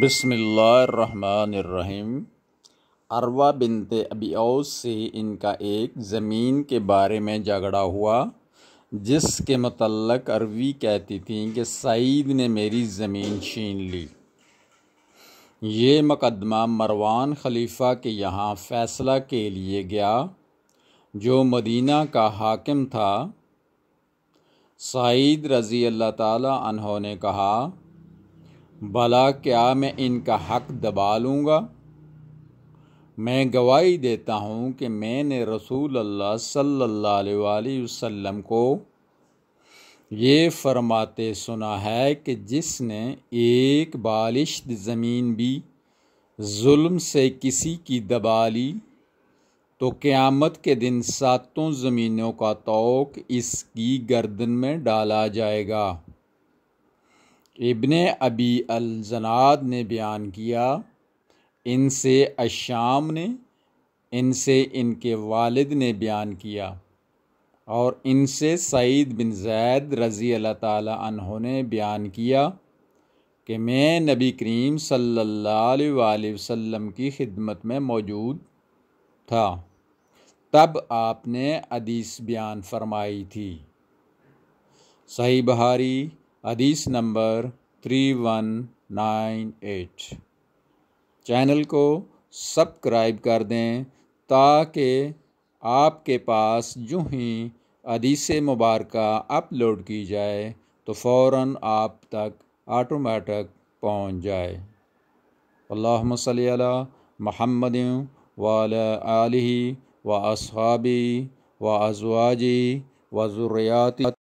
बसमीम अरवा बिनते अबियाउस से इनका एक ज़मीन के बारे में झगड़ा हुआ जिसके मतलब अरवी कहती थी कि सईद ने मेरी ज़मीन छीन ली ये मुकदमा मरवान खलीफा के यहाँ फ़ैसला के लिए गया जो मदीना का हाकिम था सईद रज़ी अल्लाह ताला ने कहा भला क्या मैं इनका हक दबा लूँगा मैं गवाही देता हूँ कि मैंने रसूल अल्लाह सल्लल्लाहु अलैहि वसल्लम को ये फरमाते सुना है कि जिसने एक बालिश ज़मीन भी जुल्म से किसी की दबा ली तो क़यामत के दिन सातों ज़मीनों का तोक इसकी गर्दन में डाला जाएगा इबन अबी अलजनाद ने बयान किया इनसे अशाम ने इनसे इनके वालिद ने बयान किया और इनसे सईद बिन जैद रज़ी अल्लाह तहों ने बयान किया कि मैं नबी करीम सल्ला वसम की खिदमत में मौजूद था तब आपने अदीस बयान फरमाई थी सही बहारी हदीस number three one nine eight channel को सब्सक्राइब कर दें ताकि आपके पास जो ही अदीस मुबारक अपलोड की जाए तो फ़ौर आप तक आटोमेटिक पहुँच जाए अल्लाह सल महमद वाल आलि व अबी व अजवाजी व ज़ुर्रियाती